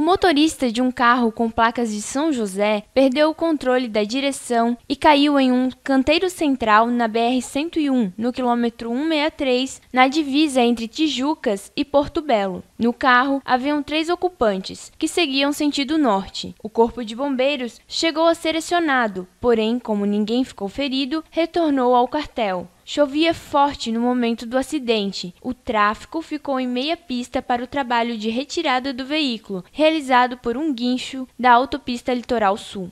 O motorista de um carro com placas de São José perdeu o controle da direção e caiu em um canteiro central na BR-101, no quilômetro 163, na divisa entre Tijucas e Porto Belo. No carro haviam três ocupantes, que seguiam sentido norte. O corpo de bombeiros chegou a ser acionado, porém, como ninguém ficou ferido, retornou ao quartel. Chovia forte no momento do acidente. O tráfego ficou em meia pista para o trabalho de retirada do veículo, realizado por um guincho da autopista Litoral Sul.